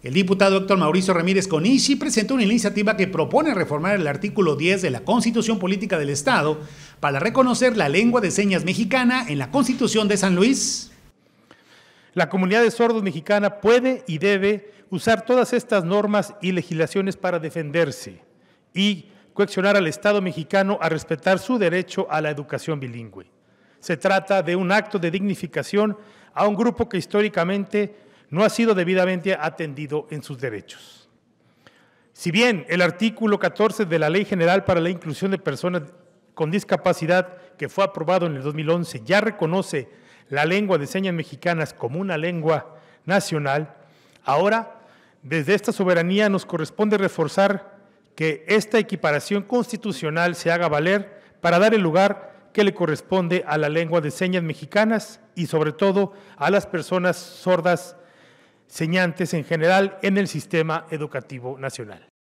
El diputado doctor Mauricio Ramírez Conishi presentó una iniciativa que propone reformar el artículo 10 de la Constitución Política del Estado para reconocer la lengua de señas mexicana en la Constitución de San Luis. La comunidad de sordos mexicana puede y debe usar todas estas normas y legislaciones para defenderse y coaccionar al Estado mexicano a respetar su derecho a la educación bilingüe. Se trata de un acto de dignificación a un grupo que históricamente no ha sido debidamente atendido en sus derechos. Si bien el artículo 14 de la Ley General para la Inclusión de Personas con Discapacidad, que fue aprobado en el 2011, ya reconoce la lengua de señas mexicanas como una lengua nacional, ahora desde esta soberanía nos corresponde reforzar que esta equiparación constitucional se haga valer para dar el lugar que le corresponde a la lengua de señas mexicanas y sobre todo a las personas sordas señantes en general en el sistema educativo nacional.